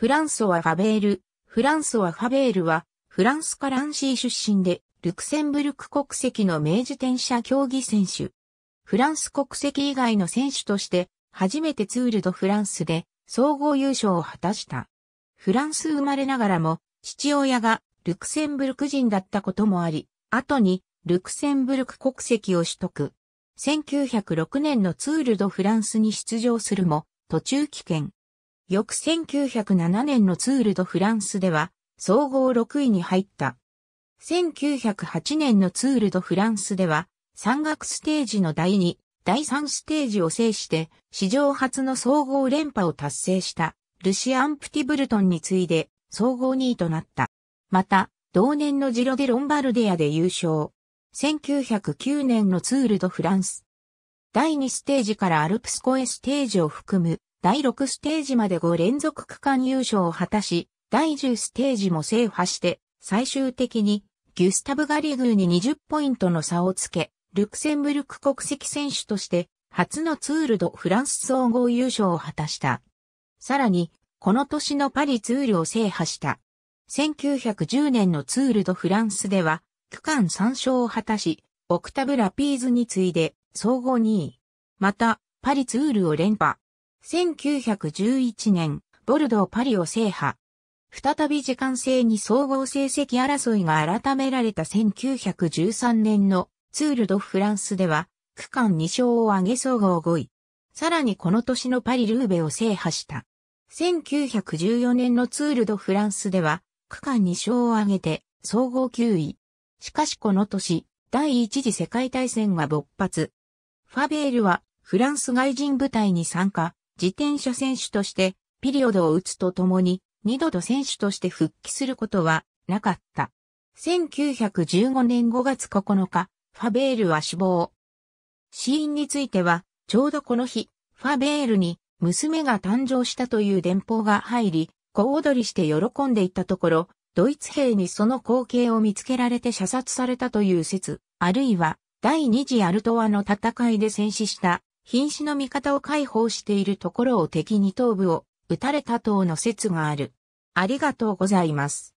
フランソワ・ファベール。フランソワ・ファベールは、フランスカランシー出身で、ルクセンブルク国籍の明治転車競技選手。フランス国籍以外の選手として、初めてツールドフランスで総合優勝を果たした。フランス生まれながらも、父親がルクセンブルク人だったこともあり、後にルクセンブルク国籍を取得。1906年のツールドフランスに出場するも、途中棄権。翌1907年のツール・ド・フランスでは、総合6位に入った。1908年のツール・ド・フランスでは、山岳ステージの第2、第3ステージを制して、史上初の総合連覇を達成した、ルシアン・プティブルトンに次いで、総合2位となった。また、同年のジロデ・ロンバルディアで優勝。1909年のツール・ド・フランス。第2ステージからアルプスコエステージを含む第6ステージまで5連続区間優勝を果たし、第10ステージも制覇して、最終的にギュスタブ・ガリグーに20ポイントの差をつけ、ルクセンブルク国籍選手として初のツールドフランス総合優勝を果たした。さらに、この年のパリツールを制覇した。1910年のツールドフランスでは、区間3勝を果たし、オクタブ・ラピーズに次いで、総合2位。また、パリツールを連覇。1911年、ボルドー・パリを制覇。再び時間制に総合成績争いが改められた1913年のツール・ド・フランスでは、区間2勝を挙げ総合5位。さらにこの年のパリ・ルーベを制覇した。1914年のツール・ド・フランスでは、区間2勝を挙げて総合9位。しかしこの年、第一次世界大戦が勃発。ファベールはフランス外人部隊に参加、自転車選手としてピリオドを打つとともに二度と選手として復帰することはなかった。1915年5月9日、ファベールは死亡。死因については、ちょうどこの日、ファベールに娘が誕生したという電報が入り、小躍りして喜んでいたところ、ドイツ兵にその光景を見つけられて射殺されたという説、あるいは、第二次アルトワの戦いで戦死した瀕死の味方を解放しているところを敵に頭部を撃たれた等の説がある。ありがとうございます。